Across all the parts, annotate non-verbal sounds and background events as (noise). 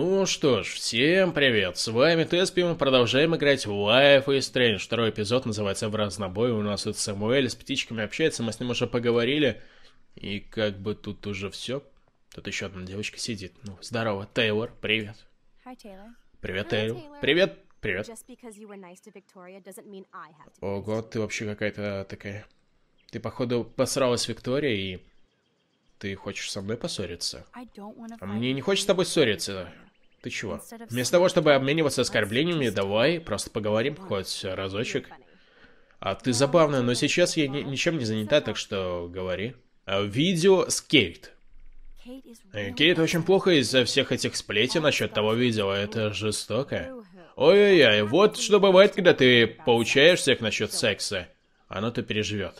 Ну что ж, всем привет, с вами Теспи, мы продолжаем играть в Life is Strange. Второй эпизод называется «В разнобой», у нас тут Самуэль с птичками общается, мы с ним уже поговорили. И как бы тут уже все. Тут еще одна девочка сидит. Ну, здорово, Тейлор, привет. Привет, Тейлор. Привет, привет. Ого, ты вообще какая-то такая... Ты, походу, посралась Викторией и ты хочешь со мной поссориться? А мне не хочется с тобой ссориться. Ты чего? Вместо того, чтобы обмениваться оскорблениями, давай просто поговорим хоть разочек. А ты забавная, но сейчас я ни ничем не занята, так что говори. А, видео с Кейт. Кейт э, очень плохо из-за всех этих сплетен насчет того видео. А это жестоко. Ой-ой-ой, вот что бывает, когда ты поучаешь всех насчет секса. Оно-то переживет.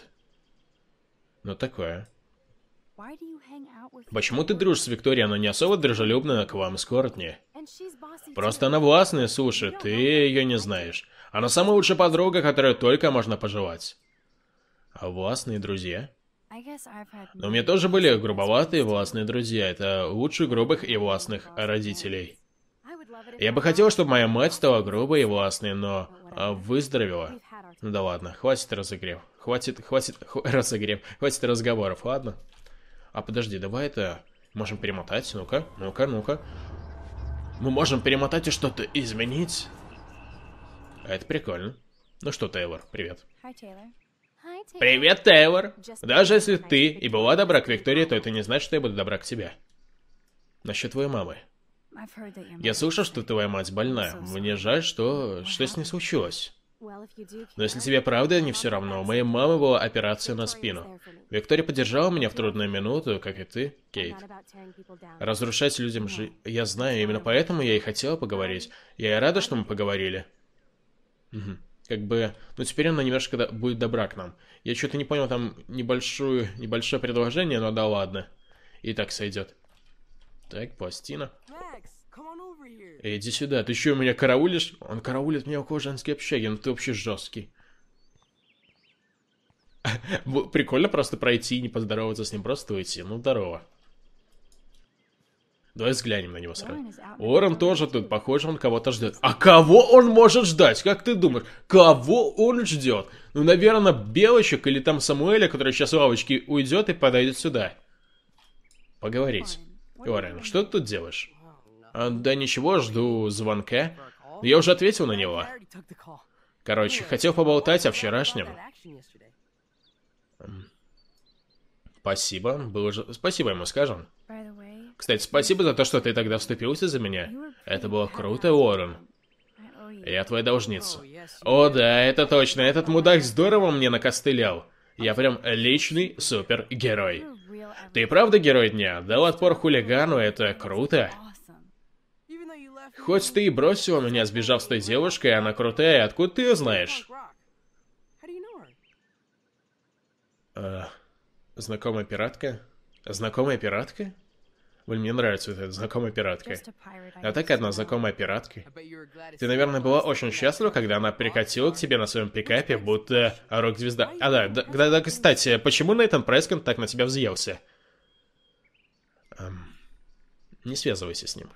Ну такое. Почему ты дружишь с Викторией? Она не особо дружелюбна к вам с Кортни. Просто она властная, слушай, ты ее не знаешь. Она самая лучшая подруга, которую только можно пожелать. А властные друзья? Но у меня тоже были грубоватые властные друзья. Это лучше грубых и властных родителей. Я бы хотел, чтобы моя мать стала грубой и властной, но а, выздоровела. Ну да ладно, хватит разогрев. Хватит, хватит хв разогрев. Хватит разговоров, ладно? А подожди, давай это... Можем перемотать, ну-ка, ну-ка, ну-ка. Мы можем перемотать и что-то изменить. Это прикольно. Ну что, Тейлор, привет. Привет, Тейлор. Даже если ты и была добра к Виктории, то это не значит, что я буду добра к тебе. Насчет твоей мамы. Я слышал, что твоя мать больна. Мне жаль, что что с ней случилось. Но если тебе правда не все равно, Моей мама была операция на спину. Виктория поддержала меня в трудную минуту, как и ты, Кейт. Разрушать людям жи... Я знаю, именно поэтому я и хотела поговорить. Я и рада, что мы поговорили. Угу. Как бы... Ну, теперь она немножко до... будет добра к нам. Я что-то не понял, там небольшую... небольшое предложение, но да ладно. И так сойдет. Так, пластина. Next. Иди сюда, ты еще меня караулишь? Он караулит меня около женской общаги, но ну ты вообще жесткий. (laughs) Прикольно просто пройти и не поздороваться с ним, просто уйти. Ну, здорово. Давай взглянем на него сразу. Уоррен тоже тут, похоже, он кого-то ждет. А кого он может ждать? Как ты думаешь? Кого он ждет? Ну, наверное, Белочек или там Самуэля, который сейчас в лавочке уйдет и подойдет сюда. Поговорить. Уоррен, что ты тут делаешь? А, да ничего, жду звонка. Я уже ответил на него. Короче, хотел поболтать о вчерашнем. Спасибо, было же... Спасибо ему, скажем. Кстати, спасибо за то, что ты тогда вступился за меня. Это было круто, Уоррен. Я твоя должница. О да, это точно, этот мудак здорово мне накостылял. Я прям личный супергерой. Ты правда герой дня? Дал отпор хулигану, это круто. Хоть ты и бросила меня, сбежав с той девушкой, она крутая, откуда ты ее знаешь? А, знакомая пиратка? Знакомая пиратка? Блин, мне нравится вот эта знакомая пиратка. А так одна знакомая пиратка. Ты, наверное, была очень счастлива, когда она прикатила к тебе на своем пикапе, будто рок-звезда. А да, да, да, да, кстати, почему Нейтан Прескон так на тебя взъелся? Эм, не связывайся с ним.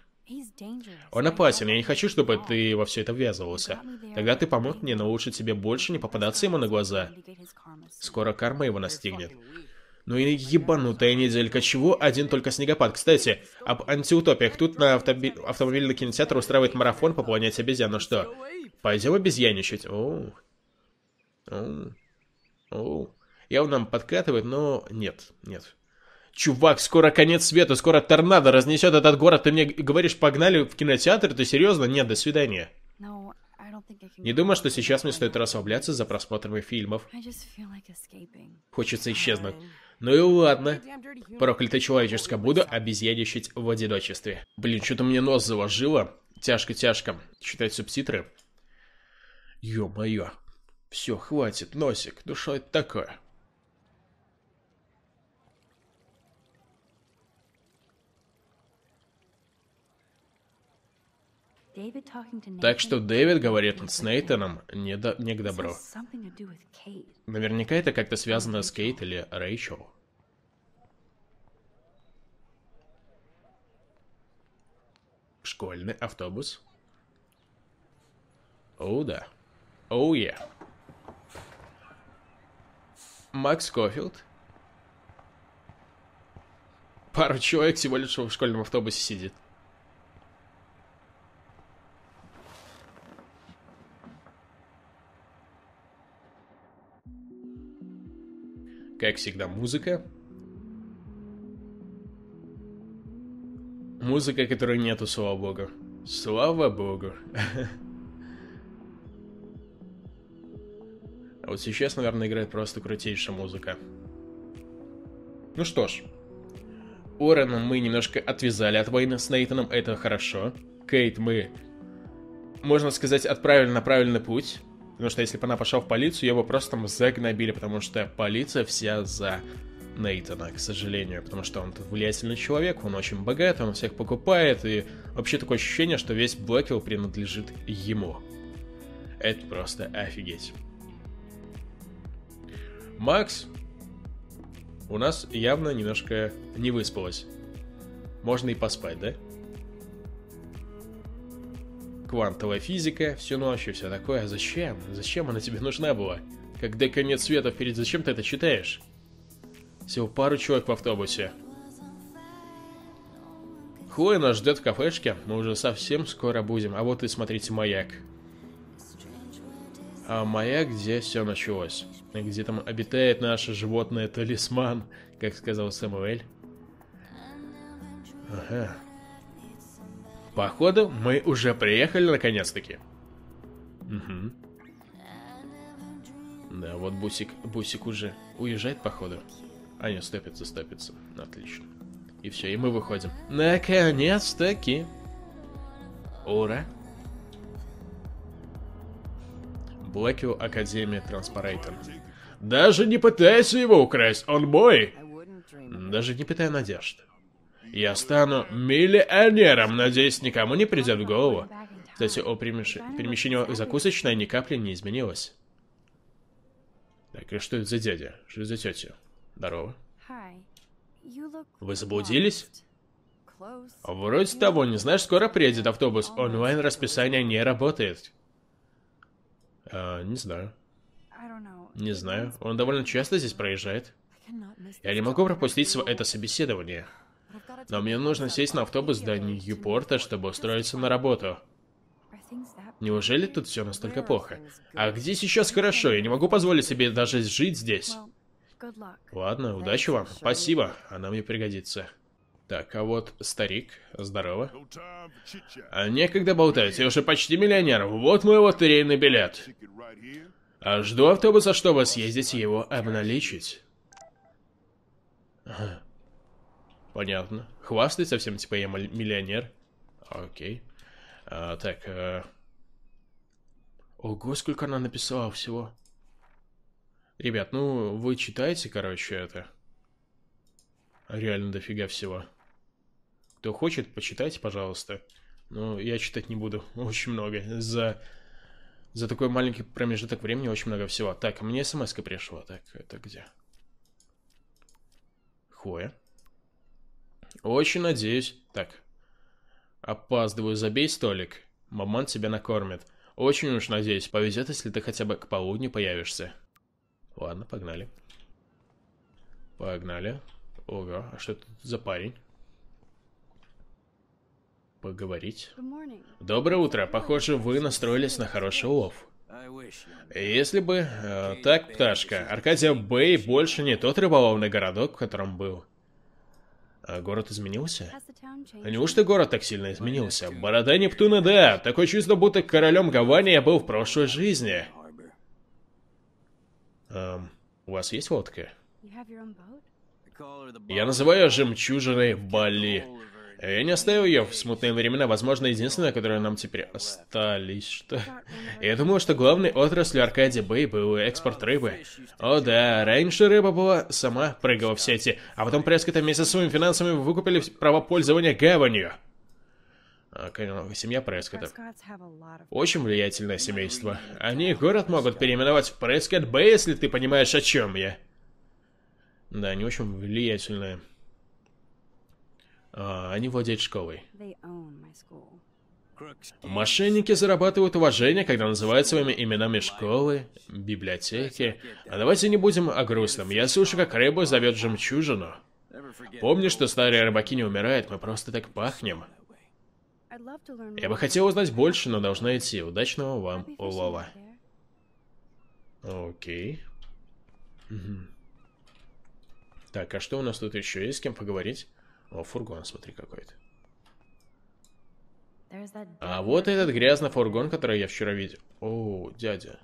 Он опасен, я не хочу, чтобы ты во все это ввязывался. Тогда ты помог мне, но лучше тебе больше не попадаться ему на глаза. Скоро карма его настигнет. Ну и ебанутая неделька. Чего? Один только снегопад. Кстати, об антиутопиях. Тут на автоби... автомобильный кинотеатр устраивает марафон по планете обезьян. Ну что, пойдем обезьяничать? о, о. Я Явно нам подкатывает, но нет, нет чувак, скоро конец света, скоро торнадо разнесет этот город, ты мне говоришь, погнали в кинотеатр, ты серьезно? Нет, до свидания. Не думаю, что сейчас мне стоит расслабляться за просмотром фильмов. Хочется исчезнуть. Ну и ладно. Проклятое человеческое буду обезьяничать в одиночестве. Блин, что-то мне нос заложило. Тяжко-тяжко. Читать субтитры. Ё-моё. Все, хватит, носик. Ну что это такое? Так что Дэвид говорит с Нейтаном не, до, не к добру. Наверняка это как-то связано с Кейт или Рэйчел. Школьный автобус. О, да. Оу, я. Макс Кофилд. Пару человек всего лишь в школьном автобусе сидит. Как всегда, музыка. Музыка, которой нету, слава богу. Слава богу. А вот сейчас, наверное, играет просто крутейшая музыка. Ну что ж. Орена мы немножко отвязали от войны с Нейтаном, это хорошо. Кейт мы, можно сказать, отправили на правильный путь. Потому что если бы она пошла в полицию, ее бы просто там загнобили, потому что полиция вся за Нейтана, к сожалению, потому что он влиятельный человек, он очень богат, он всех покупает, и вообще такое ощущение, что весь Блэквилл принадлежит ему. Это просто офигеть. Макс у нас явно немножко не выспалась. Можно и поспать, да? квантовая физика, все ночь все такое. Зачем? Зачем она тебе нужна была? Когда конец света впереди, зачем ты это читаешь? Всего пару человек в автобусе. Хлоя нас ждет в кафешке, мы уже совсем скоро будем. А вот и смотрите маяк. А маяк, где все началось. Где там обитает наше животное-талисман, как сказал Сэмуэль. Ага. Походу, мы уже приехали наконец-таки. Угу. Да, вот Бусик, Бусик уже уезжает, походу. А не, стопится, стопится. Отлично. И все, и мы выходим. Наконец-таки. Ура. Блэкил Академия Транспарейтер. Даже не пытайся его украсть, он мой! Даже не питая надежды. Я стану миллионером. Надеюсь, никому не придет в голову. Кстати, о перемещ... перемещении закусочной ни капли не изменилось. Так, и что это за дядя? Что это за тетя? Здорово. Вы заблудились? Вроде того, не знаешь, скоро приедет автобус. Онлайн расписание не работает. А, не знаю. Не знаю. Он довольно часто здесь проезжает. Я не могу пропустить это собеседование. Но мне нужно сесть на автобус до Ньюпорта, чтобы устроиться на работу. Неужели тут все настолько плохо? А где сейчас хорошо? Я не могу позволить себе даже жить здесь. Ладно, удачи вам. Спасибо, она мне пригодится. Так, а вот старик, здорово. А некогда болтать, я уже почти миллионер. Вот мой лотерейный билет. А жду автобуса, чтобы съездить и его обналичить. Понятно. Хвастается совсем типа, я миллионер. Окей. А, так. А... Ого, сколько она написала всего. Ребят, ну, вы читаете, короче, это. Реально дофига всего. Кто хочет, почитайте, пожалуйста. Ну я читать не буду. (laughs) Очень много. За... За такой маленький промежуток времени очень много всего. Так, мне смс пришла. Так, это где? Хуя. Очень надеюсь. Так. Опаздываю, забей столик. Маман тебя накормит. Очень уж надеюсь, повезет, если ты хотя бы к полудню появишься. Ладно, погнали. Погнали. Ого, а что это за парень? Поговорить. Доброе утро. Похоже, вы настроились на хороший улов. Если бы... Э, так, пташка, Аркадия Бэй больше не тот рыболовный городок, в котором был. А город изменился? неужто город так сильно изменился? Борода Нептуна, да. Такое чувство, будто королем Гавани я был в прошлой жизни. Эм, у вас есть лодка? Я называю ее жемчужиной Бали. Я не оставил ее в смутные времена, возможно, единственное, которые нам теперь остались, что... Я думаю, что главной отраслью Аркадия Бэй был экспорт рыбы. О да, раньше рыба была сама прыгала в сети, а потом Прескотта вместе со своими финансами выкупили право пользования гаванью. А, семья Прескотта Очень влиятельное семейство. Они город могут переименовать в Прескотт Бэй, если ты понимаешь, о чем я. Да, они очень влиятельное. А, они владеют школой. Мошенники зарабатывают уважение, когда называют своими именами школы, библиотеки. А давайте не будем о грустном. Я слышу, как рыба зовет жемчужину. Помни, что старая рыбаки не умирает, мы просто так пахнем. Я бы хотел узнать больше, но должна идти. Удачного вам улова. Окей. Угу. Так, а что у нас тут еще есть, с кем поговорить? О, фургон, смотри, какой-то. А вот этот грязный фургон, который я вчера видел. О, дядя.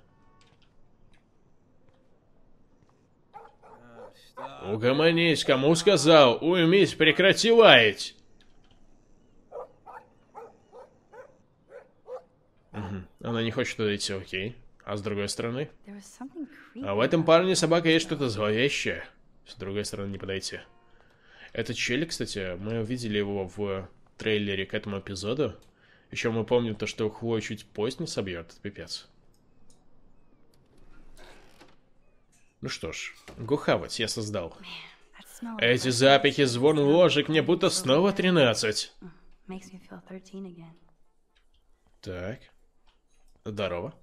Угомонись, кому сказал? Уймись, прекрати лаять. Она не хочет туда идти, окей. А с другой стороны? А в этом парне собака есть что-то зловещее. С другой стороны не подойти. Этот Чели, кстати, мы увидели его в трейлере к этому эпизоду. Еще мы помним то, что Хлоя чуть поезд не собьет, пипец. Ну что ж, гухавать я создал. Эти запахи, звон ложек, мне будто снова 13. Так. Здорово.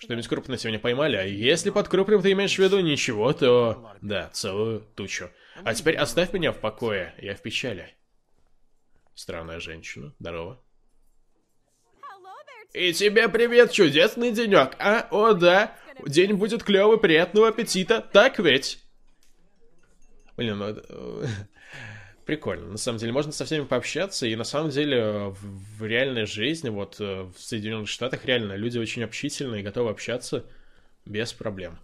Что-нибудь крупное сегодня поймали, а если под крупным ты имеешь в виду ничего, то... Да, целую тучу. А теперь оставь меня в покое, я в печали. Странная женщина. Здорово. И тебе привет, чудесный денек. А, о да, день будет клевый, приятного аппетита, так ведь? Блин, ну... (laughs) Прикольно. На самом деле, можно со всеми пообщаться, и на самом деле э, в, в реальной жизни, вот э, в Соединенных Штатах реально люди очень общительные, и готовы общаться без проблем.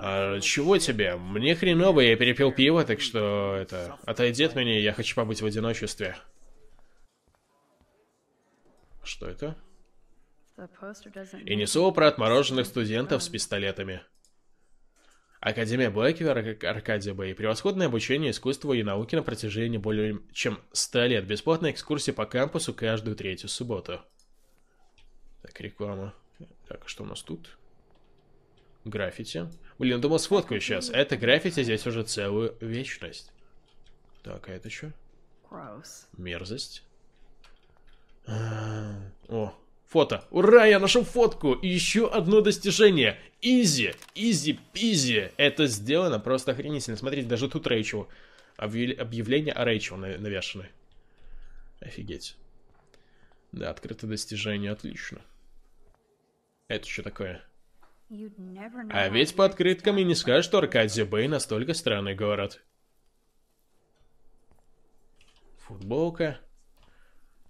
А, чего тебе? Мне хреново, я перепил пиво, так что это... Отойди от меня, я хочу побыть в одиночестве. Что это? И несу про отмороженных студентов с пистолетами. Академия Блэквера, Аркадия Бэй, превосходное обучение искусству и науке на протяжении более чем 100 лет, бесплатные экскурсии по кампусу каждую третью субботу. Так, реклама. Так, что у нас тут? Граффити. Блин, думал, сфоткаю сейчас. Это граффити здесь уже целую вечность. Так, а это что? Мерзость. А, о, Фото. Ура, я нашел фотку! И еще одно достижение. Изи, изи, пизи. Это сделано просто охренительно. Смотрите, даже тут Рэйчел. Объявление о Рэйчел навешаны. Офигеть. Да, открыто достижение, отлично. Это что такое? А ведь по открыткам и не скажешь, что Аркадия Бэй настолько странный город. Футболка.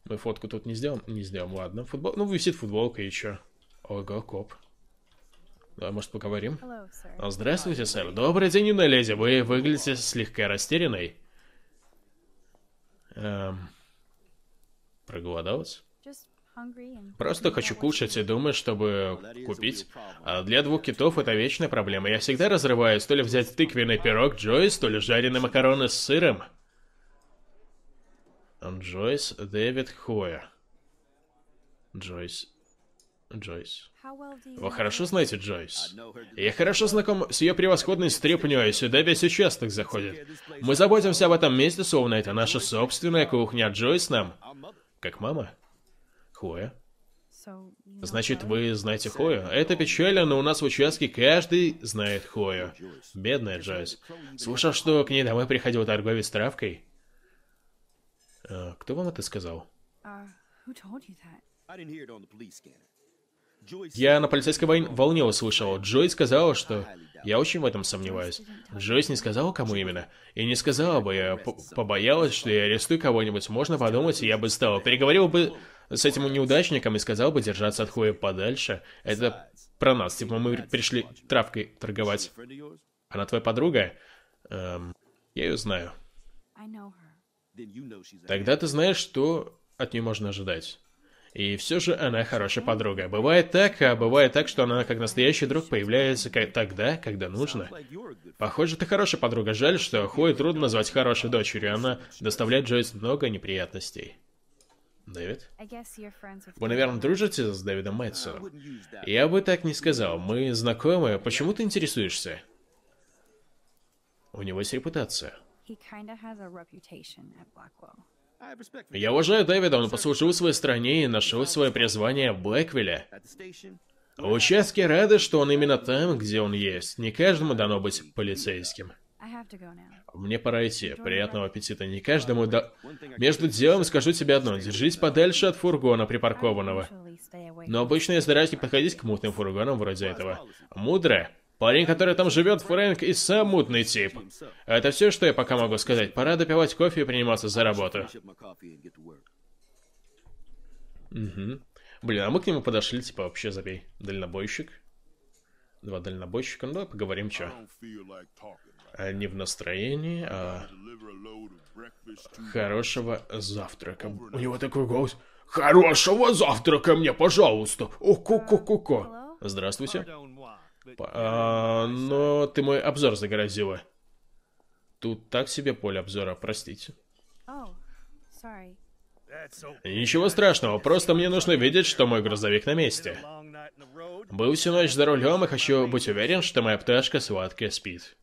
Мы фотку тут не сделаем? Не сделаем, ладно. Футбол... Ну, висит футболка еще. чё? Ого, коп. Да, может, поговорим? Hello, а, Здравствуйте, сэр. Добрый день, юная леди. Вы выглядите слегка растерянной. Эм... Проголодалась? Просто хочу кушать и думаю, чтобы купить. А для двух китов это вечная проблема. Я всегда разрываюсь то ли взять тыквенный пирог Джойс, то ли жареные макароны с сыром. Джойс Дэвид Хоя. Джойс. Джойс. Вы хорошо знаете Джойс? Я хорошо знаком с ее превосходной стряпней, а сюда весь участок заходит. Мы заботимся об этом месте, словно это наша собственная кухня. Джойс нам... Как мама? Хоя. Значит, вы знаете Хою? Это печально, но у нас в участке каждый знает Хою. Бедная Джойс. Слышал, что к ней домой приходил торговец травкой? А, кто вам это сказал? А, я на полицейской войне, волне услышал. Джой сказала, что... Я очень в этом сомневаюсь. Джойс не сказала, кому именно. И не сказала бы, я побоялась, что я арестую кого-нибудь. Можно подумать, я бы стала. Переговорил бы с этим неудачником и сказал бы держаться от хуя подальше. Это про нас. Типа мы пришли травкой торговать. Она твоя подруга? Эм, я ее знаю. Тогда ты знаешь, что от нее можно ожидать. И все же она хорошая подруга. Бывает так, а бывает так, что она как настоящий друг появляется как тогда, когда нужно. Похоже, ты хорошая подруга. Жаль, что Хой трудно назвать хорошей дочерью. Она доставляет Джойс много неприятностей. Дэвид? Вы, наверное, дружите с Дэвидом Мэтсоном? Я бы так не сказал. Мы знакомы. Почему ты интересуешься? У него есть репутация. Я уважаю Дэвида, он послужил своей стране и нашел свое призвание в Блэквилле. А участки рады, что он именно там, где он есть. Не каждому дано быть полицейским. Мне пора идти. Приятного аппетита. Не каждому uh, да... Между делом скажу тебе одно. Держись подальше от фургона припаркованного. Но обычно я стараюсь не подходить к мутным фургонам вроде этого. Мудрое. Парень, который там живет, Фрэнк, и сам мутный тип. Это все, что я пока могу сказать. Пора допивать кофе и приниматься за работу. Угу. Блин, а мы к нему подошли, типа, вообще забей. Дальнобойщик. Два дальнобойщика, ну давай поговорим, чё. А не в настроении, а... Хорошего завтрака. У него такой голос. Хорошего завтрака мне, пожалуйста. О, ку ку ку ку Здравствуйте. А, но ты мой обзор загорозила. Тут так себе поле обзора, простите. Oh, Ничего страшного, просто мне нужно видеть, что мой грузовик на месте. Был всю ночь за рулем и хочу быть уверен, что моя пташка сладкая спит.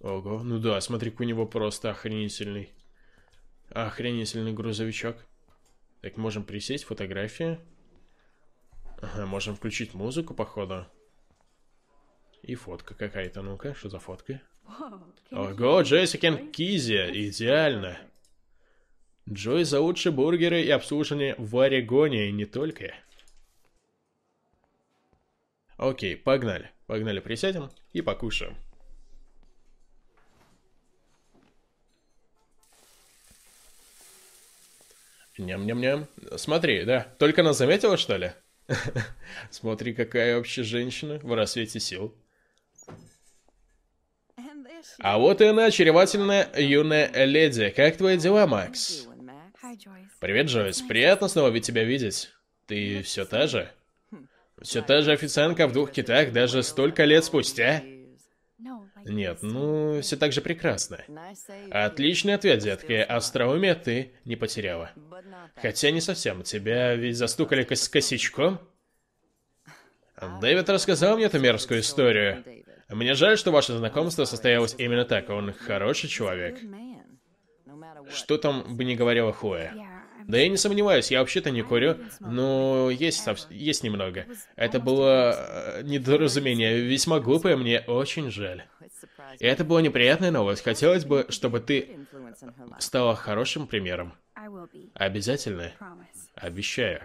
Ого, ну да, смотри, у него просто охренительный. Охренительный грузовичок. Так, можем присесть, фотография. Ага, можем включить музыку, походу. И фотка какая-то, ну-ка, что за фотка? Ого, Джессикин Кизи, идеально. Джой за лучшие бургеры и обслуживание в Орегоне, и не только. Окей, погнали. Погнали, присядем и покушаем. Ням-ням-ням. Смотри, да. Только нас заметила, что ли? (laughs) Смотри, какая вообще женщина в рассвете сил. А вот и она, очаровательная юная леди. Как твои дела, Макс? Привет, Джойс. Приятно снова ведь тебя видеть. Ты ну, все та же? Хм. Все та же официантка в двух китах даже столько лет спустя? Нет, ну, все так же прекрасно. Отличный ответ, детки. Остроумие ты не потеряла. Хотя не совсем. Тебя ведь застукали с косичком? (laughs) Дэвид рассказал мне эту мерзкую историю. Мне жаль, что ваше знакомство состоялось именно так. Он хороший человек. Что там бы ни говорила Хуэ. Да я не сомневаюсь, я вообще-то не курю, но есть, есть немного. Это было э, недоразумение, весьма глупое, мне очень жаль. И это была неприятная новость. Хотелось бы, чтобы ты стала хорошим примером. Обязательно. Обещаю.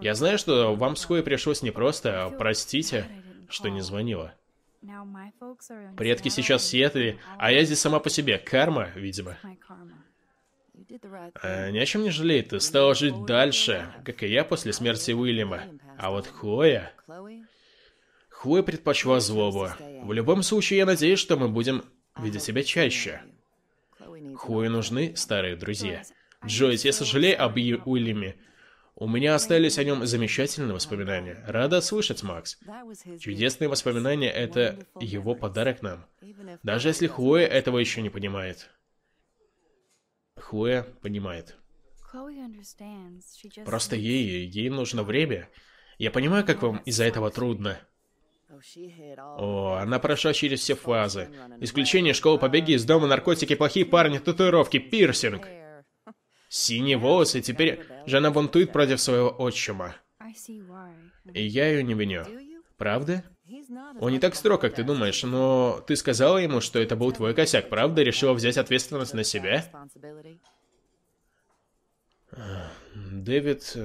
Я знаю, что вам с Хуэй пришлось непросто. Простите, что не звонила. Предки сейчас в Сиэтле, а я здесь сама по себе. Карма, видимо. А, ни о чем не жалей, ты стала жить дальше, как и я после смерти Уильяма. А вот Хлоя... Хлоя предпочла злобу. В любом случае, я надеюсь, что мы будем видеть себя чаще. Хлое нужны старые друзья. А Джойс, я сожалею об Уильяме, у меня остались о нем замечательные воспоминания. Рада слышать, Макс. Чудесные воспоминания — это его подарок нам. Даже если Хлоя этого еще не понимает. Хлоя понимает. Просто ей, ей нужно время. Я понимаю, как вам из-за этого трудно. О, она прошла через все фазы. Исключение школы побеги из дома, наркотики, плохие парни, татуировки, пирсинг синие волосы, теперь Жанна бунтует против своего отчима. И я ее не виню. Правда? Он не так строг, как ты думаешь, но ты сказала ему, что это был твой косяк, правда? Решила взять ответственность на себя? Дэвид...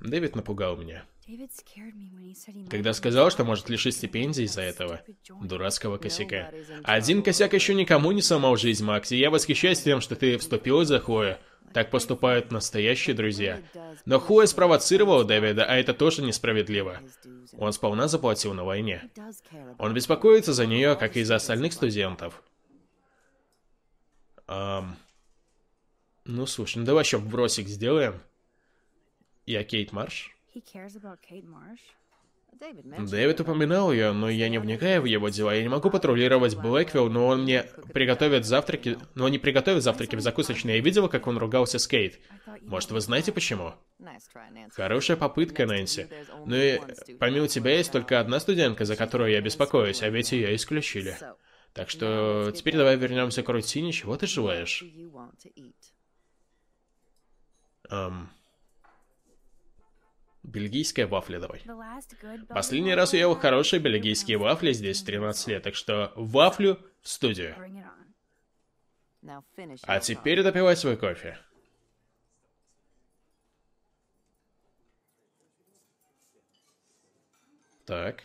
Дэвид напугал меня. Когда сказал, что может лишить стипендии из-за этого дурацкого косяка. Один косяк еще никому не сломал жизнь, Макс, я восхищаюсь тем, что ты вступила за Хлоя. Так поступают настоящие друзья. Но Хлоя спровоцировал Дэвида, а это тоже несправедливо. Он сполна заплатил на войне. Он беспокоится за нее, как и за остальных студентов. Эм... Ну, слушай, ну давай еще бросик сделаем. Я Кейт Марш. Дэвид ну, упоминал ее, но я не вникаю в его дела. Я не могу патрулировать Блэквилл, но он мне приготовит завтраки... Но он не приготовит завтраки в закусочной. Я видела, как он ругался с Кейт. Может, вы знаете почему? Хорошая попытка, Нэнси. Но ну и помимо тебя есть только одна студентка, за которую я беспокоюсь, а ведь ее исключили. Так что теперь давай вернемся к рутине. Чего ты желаешь? Эм... Um бельгийская вафля давай. Последний раз я ел хорошие бельгийские вафли здесь в 13 лет, так что вафлю в студию. А теперь допивай свой кофе. Так.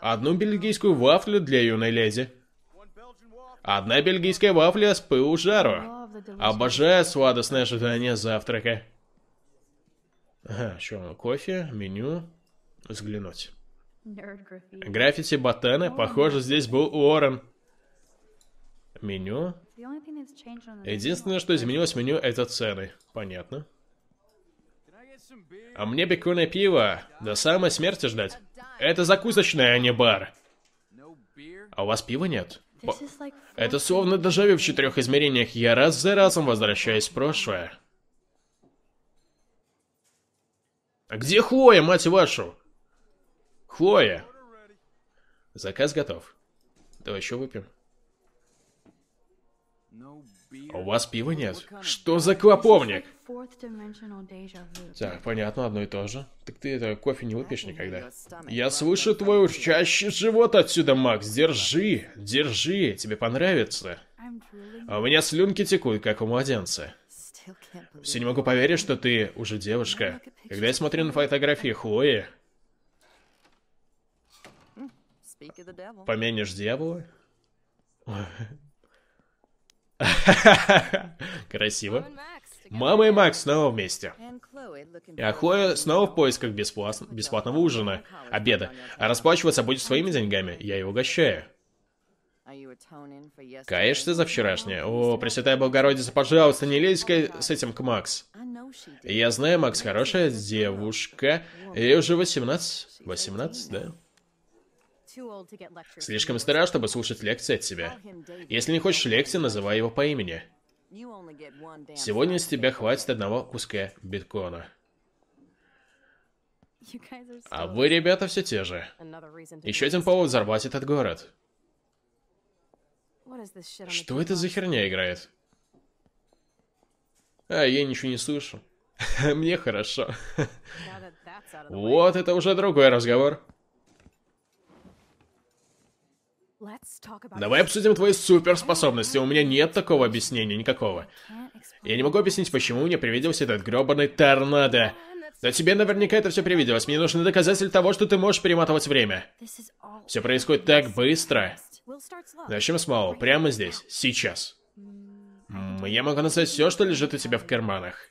Одну бельгийскую вафлю для юной леди. Одна бельгийская вафля с пылу жару. Обожаю сладостное ожидание завтрака. Ага, что, кофе, меню, взглянуть. Граффити ботана, похоже, здесь был Уоррен. Меню. Единственное, что изменилось в меню, это цены. Понятно. А мне беконное пиво. До самой смерти ждать. Это закусочная, а не бар. А у вас пива нет? Это словно дежавю в четырех измерениях. Я раз за разом возвращаюсь в прошлое. А где Хлоя, мать вашу? Хлоя. Заказ готов. Давай еще выпьем. У вас пива нет? Что за клоповник? Так, понятно, одно и то же. Так ты это кофе не выпьешь никогда. Я слышу твой урчащий живот отсюда, Макс. Держи, держи, тебе понравится. А у меня слюнки текут, как у младенца. Все не могу поверить, что ты уже девушка. Когда я смотрю на фотографии Хлои... Помянешь дьявола? (laughs) Красиво. Мама и Макс снова вместе. И Хлоя снова в поисках бесплат... бесплатного ужина, обеда. А расплачиваться будет своими деньгами. Я ее угощаю. Каешься за вчерашнее? О, Пресвятая Богородица, пожалуйста, не лезь с этим к Макс. Я знаю, Макс хорошая девушка. Ей уже 18. 18, да? Слишком стара, чтобы слушать лекции от себя. Если не хочешь лекции, называй его по имени. Сегодня с тебя хватит одного куска биткона. А вы, ребята, все те же. Еще один повод взорвать этот город. Что это за херня играет? А, я ничего не слышу. (laughs) Мне хорошо. вот это уже другой разговор. Давай обсудим твои суперспособности. Oh, у меня нет такого объяснения никакого. Я не могу объяснить, почему мне привиделся этот гребаный торнадо. Да тебе наверняка это все привиделось. Мне нужны доказатель того, что ты можешь перематывать время. Все происходит так быстро. Начнем с малого. Прямо здесь. Сейчас. Mm. Я могу назвать все, что лежит у тебя в карманах.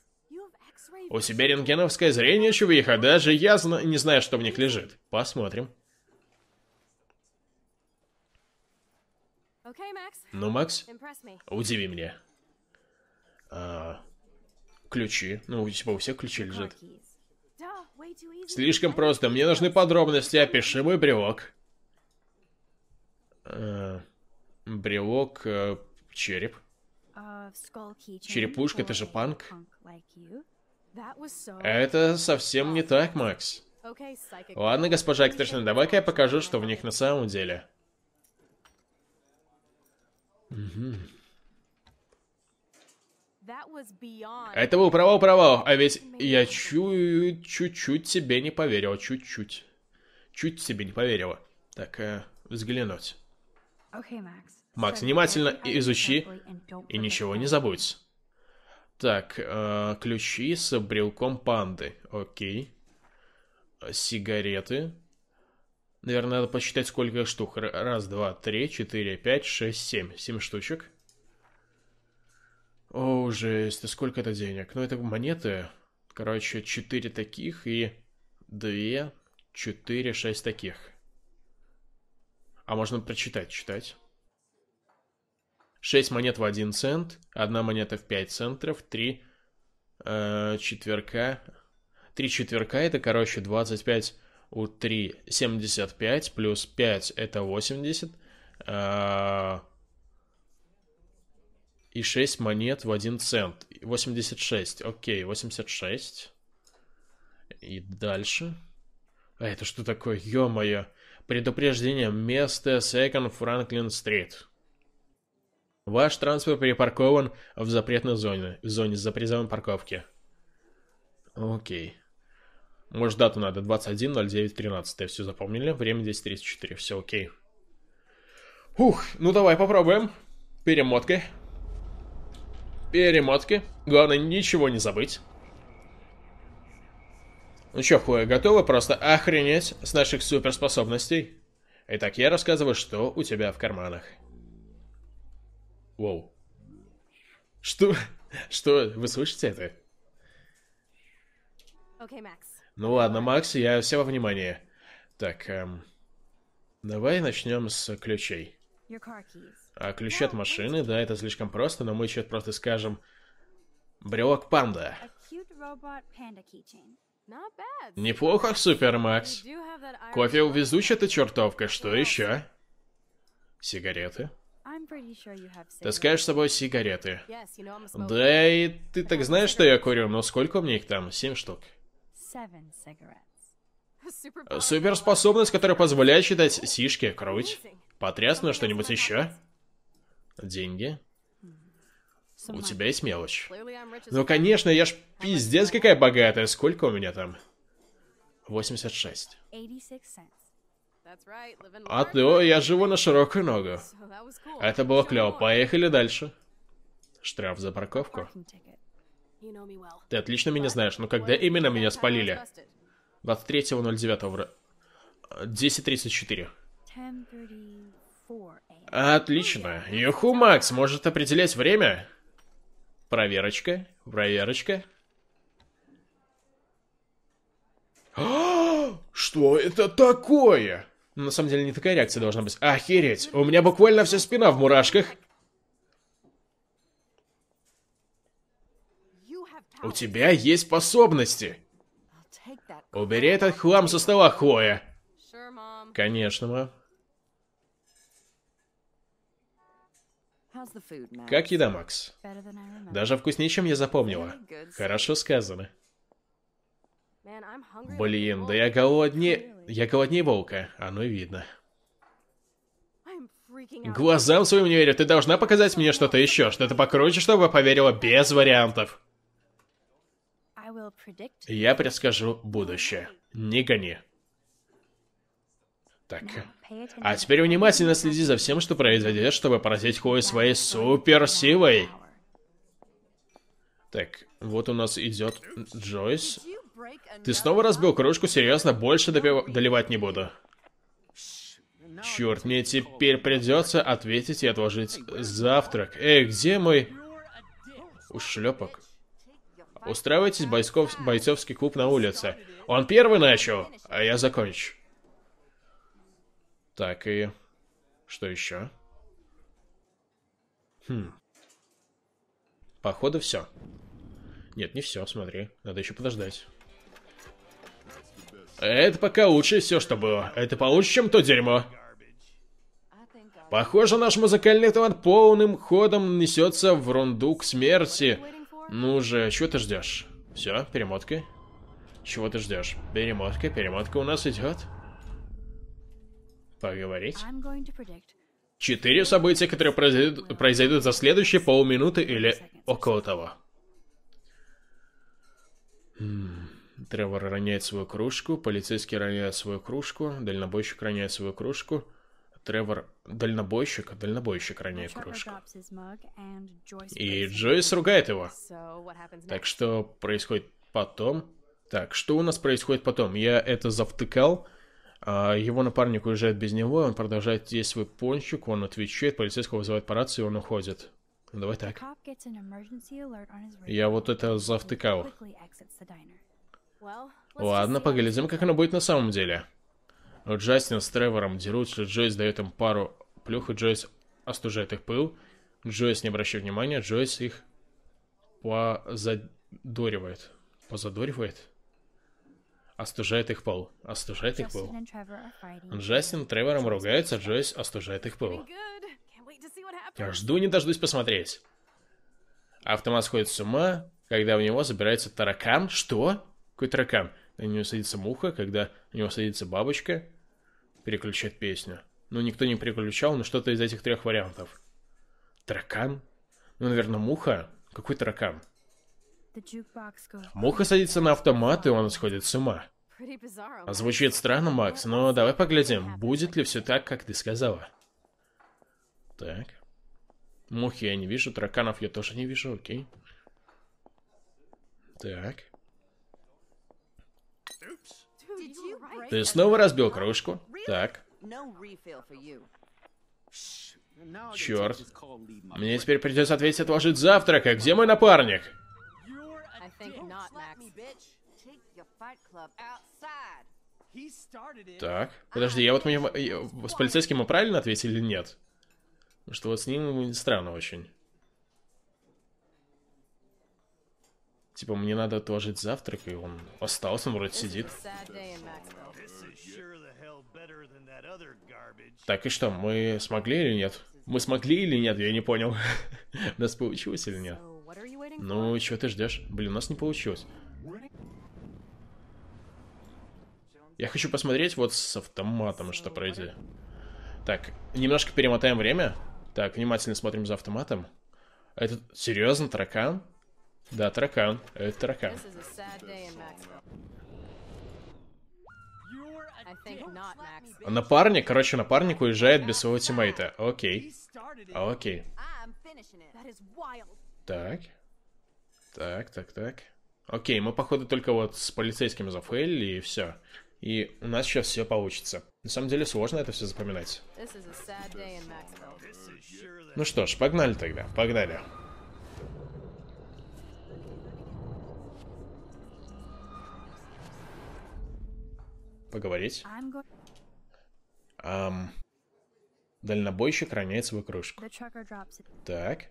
У тебя рентгеновское зрение, чувиха. Даже я зна не знаю, что в них лежит. Посмотрим. Ну, Макс, удиви меня. А, ключи. Ну, типа, у всех ключи лежат. Слишком просто. Мне нужны подробности. Опиши мой брелок. А, брелок, э, а, череп. Черепушка, это же панк. Это совсем не так, Макс. Ладно, госпожа Экстришна, давай-ка я покажу, что в них на самом деле. Это был провал-провал, а ведь я чуть-чуть себе не поверила, чуть-чуть. Чуть себе не поверила. Так, э, взглянуть. Макс, внимательно изучи и ничего не забудь. Так, э, ключи с брелком панды, окей. Э, сигареты. Наверное, надо посчитать, сколько штук. Раз, два, три, четыре, пять, шесть, семь. Семь штучек. О, жесть, и сколько это денег? Ну, это монеты. Короче, четыре таких и две, четыре, шесть таких. А можно прочитать, читать. Шесть монет в один цент, одна монета в пять центов, три э, четверка. Три четверка это, короче, двадцать пять у 3 75, плюс 5 это 80, а, и 6 монет в 1 цент. 86, окей, 86. И дальше. А это что такое? Ё-моё. Предупреждение. Место Second Franklin Street. Ваш транспорт перепаркован в запретной зоне, в зоне за призовом парковки. Окей. Может, дату надо 21.09.13. Я все запомнили. Время 10.34. Все окей. Ух, ну давай попробуем. Перемотка. Перемотки. Главное, ничего не забыть. Ну что, хуя, готовы просто охренеть с наших суперспособностей? Итак, я рассказываю, что у тебя в карманах. Воу. Что? (laughs) Что? Вы слышите это? Okay, Max. Ну ладно, Макс, я все во внимание. Так, эм, давай начнем с ключей. А ключи от машины, да, это слишком просто, но мы еще просто скажем брелок панда. Неплохо, Супер Макс. Кофе увезуча ты чертовка, что еще? Сигареты. Ты скажешь с собой сигареты. Да, и ты так знаешь, что я курю, но ну, сколько у меня их там? Семь штук. (laughs) Э, суперспособность, которая позволяет считать сишки. Круть. Потрясно, что-нибудь еще? Деньги. У тебя есть мелочь. Ну, конечно, я ж пиздец какая богатая. Сколько у меня там? 86. А то я живу на широкую ногу. Это было клево. Поехали дальше. Штраф за парковку. Ты отлично меня знаешь, но когда именно меня спалили? 23.09. Отлично. Oh, Юху Макс может определять время. Проверочка, проверочка. А, что это такое? Ну, на самом деле не такая реакция должна быть. Охереть, у меня буквально вся спина в мурашках. У тебя есть способности. Убери этот хлам со стола, Хлоя. Конечно, мам. Как еда, Макс? Даже вкуснее, чем я запомнила. Хорошо сказано. Блин, да я голоднее... Я голоднее волка, оно видно. Глазам своим не верю, ты должна показать мне что-то еще, что-то покруче, чтобы поверила без вариантов. Я предскажу будущее. Не гони. Так. А теперь внимательно следи за всем, что произойдет, чтобы поразить Хою своей суперсилой. Так, вот у нас идет Джойс. Ты снова разбил кружку? Серьезно, больше доливать не буду. Черт, мне теперь придется ответить и отложить завтрак. Эй, где мой... Ушлепок. Устраивайтесь в бойсков... бойцовский клуб на улице. Он первый начал, а я закончу. Так, и... Что еще? Хм. Походу, все. Нет, не все, смотри. Надо еще подождать. Это пока лучше все, что было. Это получше, чем то дерьмо. Похоже, наш музыкальный талант полным ходом несется в рунду к смерти. Ну уже, чего ты ждешь? Все, перемотка. Чего ты ждешь? Перемотка, перемотка у нас идет. Поговорить. Четыре события, которые произойдут, произойдут за следующие полминуты или около того. Тревор роняет свою кружку, полицейский роняет свою кружку, дальнобойщик роняет свою кружку. Тревор дальнобойщик, а дальнобойщик роняет кружку. И Джойс ругает его. Так что происходит потом? Так, что у нас происходит потом? Я это завтыкал. А, его напарник уезжает без него, он продолжает есть свой пончик, он отвечает, полицейского вызывает по рации, он уходит. Ну, давай так. Я вот это завтыкал. Ладно, поглядим, как оно будет на самом деле. Но Джастин с Тревором дерутся, Джойс дает им пару плюх, и Джойс остужает их пыл. Джойс не обращает внимания, Джойс их позадоривает. Позадоривает? Остужает их пыл, Остужает их пол. Джастин Тревором ругаются, а Джойс остужает их пыл. Я жду не дождусь посмотреть. Автомат сходит с ума, когда в него забирается таракан. Что? Какой таракан? На него садится муха, когда на него садится бабочка переключать песню. Но никто не переключал, но что-то из этих трех вариантов. Таракан? Ну, наверное, муха? Какой таракан? Муха садится на автомат, и он сходит с ума. А звучит странно, Макс, но давай поглядим, будет ли все так, как ты сказала. Так. Мухи я не вижу, тараканов я тоже не вижу, окей. Так. Oops. Ты снова разбил кружку? Так. Черт. Мне теперь придется ответить отложить завтрак, а где мой напарник? Так, подожди, я вот мне... С полицейским мы правильно ответили или нет? Потому что вот с ним странно очень. Типа, мне надо отложить завтрак, и он остался, он вроде сидит. Так, и что, мы смогли или нет? Мы смогли или нет, я не понял. (laughs) у нас получилось или нет? Ну, чего ты ждешь? Блин, у нас не получилось. Я хочу посмотреть вот с автоматом, что пройти. Так, немножко перемотаем время. Так, внимательно смотрим за автоматом. Это серьезно, таракан? Да, таракан. Это таракан. А напарник, короче, напарник уезжает без своего тиммейта. Окей. А, окей. Так. Так, так, так. Окей, мы, походу, только вот с полицейским зафейлили, и все. И у нас сейчас все получится. На самом деле сложно это все запоминать. Ну что ж, погнали тогда, погнали. поговорить. Um, дальнобойщик роняет свою крышку. Так.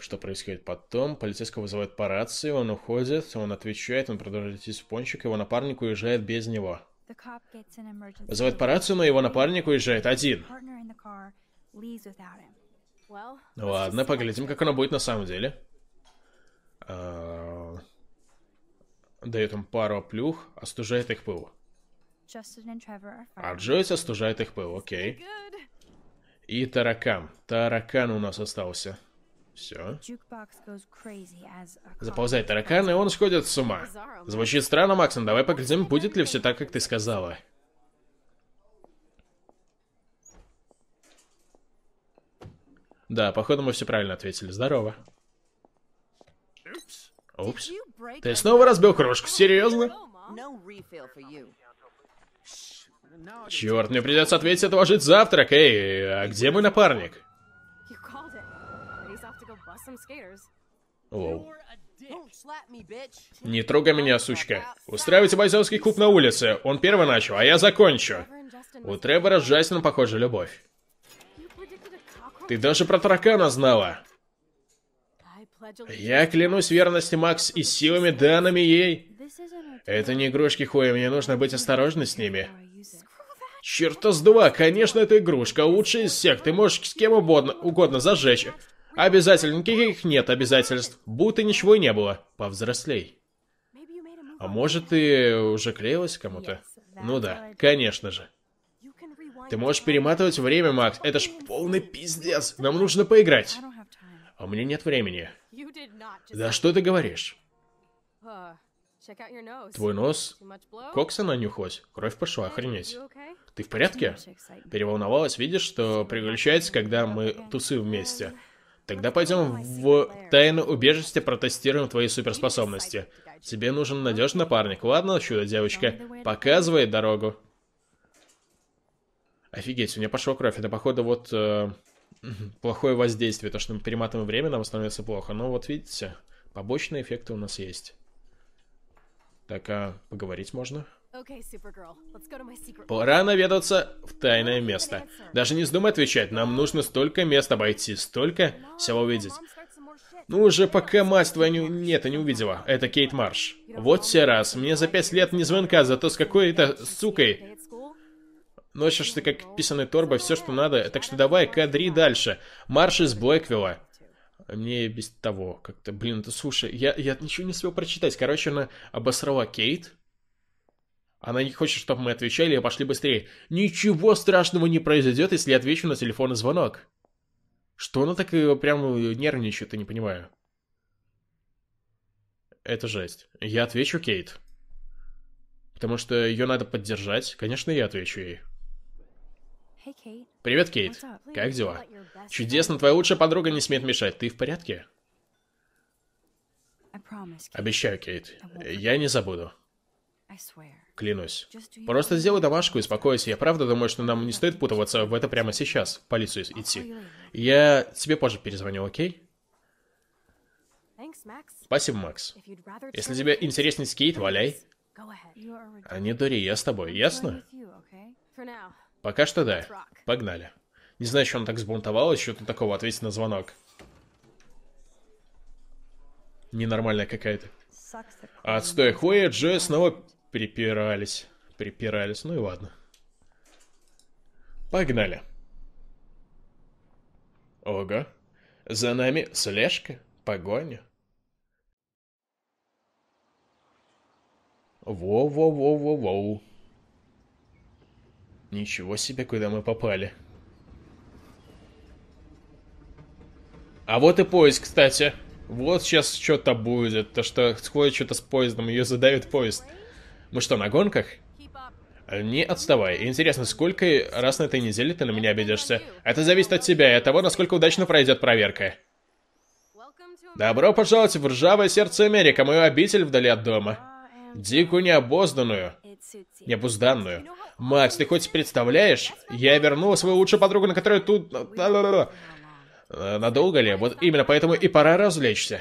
Что происходит потом? Полицейского вызывают по рации, он уходит, он отвечает, он продолжает идти с пончик, его напарник уезжает без него. Вызывает по рации, но его напарник уезжает один. Ну ладно, поглядим, как оно будет на самом деле. Uh дает им пару плюх, остужает их пыл. А Джойс остужает их пыл, окей. И таракан. Таракан у нас остался. Все. Заползает таракан, и он сходит с ума. Звучит странно, Максон. Давай поглядим, будет ли все так, как ты сказала. Да, походу мы все правильно ответили. Здорово. Oops. Упс. Ты снова разбил крошку, серьезно? Черт, мне придется ответить отложить завтрак, эй, а где мой напарник? Лоу. Не трогай меня, сучка. Устраивайте бойцовский клуб на улице. Он первый начал, а я закончу. У Тревора с Джастином, похоже, любовь. Ты даже про таракана знала. Я клянусь верности Макс и силами, данными ей. Это не игрушки Хуя, мне нужно быть осторожной с ними. Черта с два, конечно, это игрушка, лучшая из всех, ты можешь с кем угодно, угодно зажечь. Обязательно, никаких нет обязательств, будто ничего и не было. Повзрослей. А может, ты уже клеилась кому-то? Ну да, конечно же. Ты можешь перематывать время, Макс. Это ж полный пиздец. Нам нужно поиграть. А у меня нет времени. Да что ты говоришь? Твой нос? Кокса нанюхалась. Кровь пошла, охренеть. Ты в порядке? Переволновалась, видишь, что приключается, когда мы тусы вместе. Тогда пойдем в тайну убежище, протестируем твои суперспособности. Тебе нужен надежный напарник. Ладно, чудо-девочка, показывай дорогу. Офигеть, у меня пошла кровь. Это, походу, вот... Э... (laughs) плохое воздействие, то, что мы перематываем время, нам становится плохо. Но вот видите, побочные эффекты у нас есть. Так, а поговорить можно? Пора наведаться в тайное место. Даже не вздумай отвечать, нам нужно столько места обойти, столько всего увидеть. Ну уже пока мать твою не... Нет, я не увидела. Это Кейт Марш. Вот все раз. Мне за пять лет не звонка, зато с какой-то сукой Носишь ты как писаный торба, все, что надо. Так что давай, кадри дальше. Марш из Блэквилла. Мне без того как-то... Блин, это слушай, я, я ничего не успел прочитать. Короче, она обосрала Кейт. Она не хочет, чтобы мы отвечали, и а пошли быстрее. Ничего страшного не произойдет, если я отвечу на телефонный звонок. Что она так э, прям э, нервничает, я не понимаю. Это жесть. Я отвечу Кейт. Потому что ее надо поддержать. Конечно, я отвечу ей. Привет, Кейт. Как дела? Чудесно, твоя лучшая подруга не смеет мешать. Ты в порядке? Обещаю, Кейт. Я не забуду. Клянусь. Просто сделай домашку и успокойся. Я правда думаю, что нам не стоит путываться в это прямо сейчас, в полицию идти. Я тебе позже перезвоню, окей? Спасибо, Макс. Если тебе интереснее скейт, валяй. А не дури, я с тобой, ясно? Пока что да. Погнали. Не знаю, что он так сбунтовалась, что-то такого, Ответь на звонок. Ненормальная какая-то. А отстой, Хуэй Джо снова припирались. Припирались, ну и ладно. Погнали. Ого. За нами слежка, погоня. Во-во-во-во-воу. Ничего себе, куда мы попали. А вот и поезд, кстати. Вот сейчас что-то будет. То, что сходит что-то с поездом, ее задавит поезд. Мы что, на гонках? Не отставай. Интересно, сколько раз на этой неделе ты на меня обидишься? Это зависит от тебя и от того, насколько удачно пройдет проверка. Добро пожаловать в ржавое сердце Америка, мою обитель вдали от дома. Дикую необозданную, необузданную, Макс, ты хоть представляешь? Я вернула свою лучшую подругу, на которую тут... Э, э, э, надолго ли? Вот именно поэтому и пора развлечься.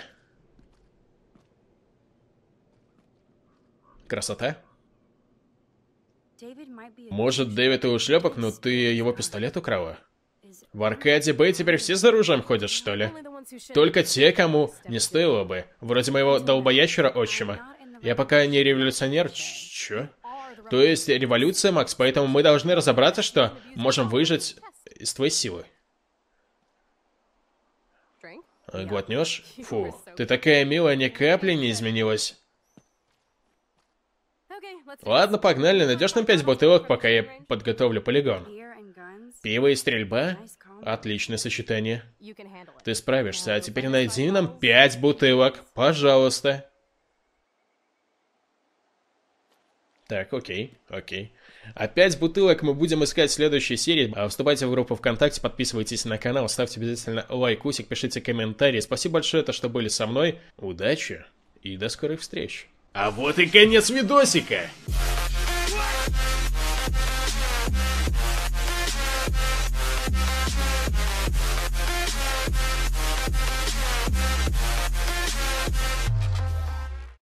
Красота. Может, Дэвид и ушлепок, но ты его пистолет украла? В Аркаде Бэй теперь все с оружием ходят, что ли? Только те, кому не стоило бы. Вроде моего долбоящера отчима. Я пока не революционер. Ч Чё? То есть революция, Макс, поэтому мы должны разобраться, что можем выжить из твоей силы. Глотнешь? Фу, ты такая милая, ни капли не изменилась. Ладно, погнали, найдешь нам пять бутылок, пока я подготовлю полигон. Пиво и стрельба? Отличное сочетание. Ты справишься, а теперь найди нам пять бутылок, пожалуйста. Так, окей, окей. Опять бутылок мы будем искать в следующей серии. А, вступайте в группу ВКонтакте, подписывайтесь на канал, ставьте обязательно лайкусик, пишите комментарии. Спасибо большое, то, что были со мной. Удачи и до скорых встреч. А вот и конец видосика!